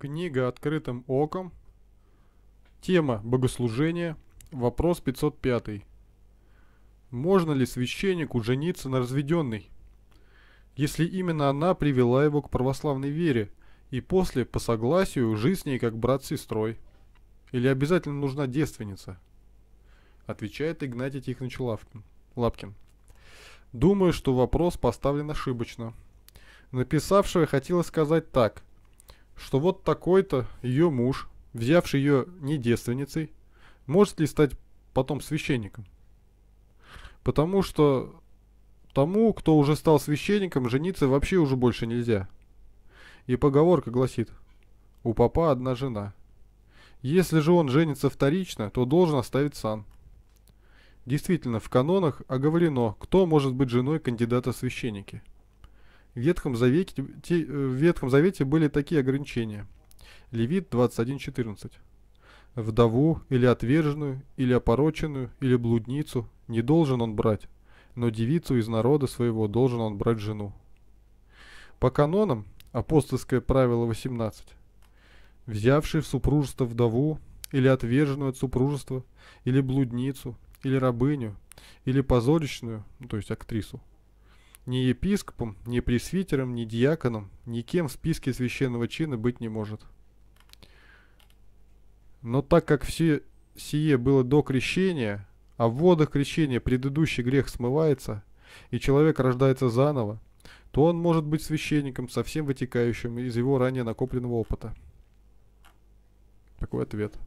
Книга «Открытым оком». Тема «Богослужение». Вопрос 505. Можно ли священнику жениться на разведенной, если именно она привела его к православной вере, и после, по согласию, жить с ней как брат с сестрой? Или обязательно нужна девственница? Отвечает Игнатий Тихонович Лапкин. Думаю, что вопрос поставлен ошибочно. Написавшая хотела сказать так – что вот такой-то ее муж, взявший ее не девственницей, может ли стать потом священником? Потому что тому, кто уже стал священником, жениться вообще уже больше нельзя. И поговорка гласит «У папа одна жена». Если же он женится вторично, то должен оставить сан. Действительно, в канонах оговорено, кто может быть женой кандидата священники – в Ветхом Завете, э, в Ветхом Завете были такие ограничения. Левит 21.14. Вдову или отверженную, или опороченную, или блудницу не должен он брать, но девицу из народа своего должен он брать жену. По канонам, апостольское правило 18, взявший в супружество вдову или отверженную от супружества, или блудницу, или рабыню, или позорищную, ну, то есть актрису, ни епископом, ни пресвитером, ни диаконом, никем в списке священного чина быть не может. Но так как все сие было до крещения, а в водах крещения предыдущий грех смывается, и человек рождается заново, то он может быть священником, совсем вытекающим из его ранее накопленного опыта. Такой ответ.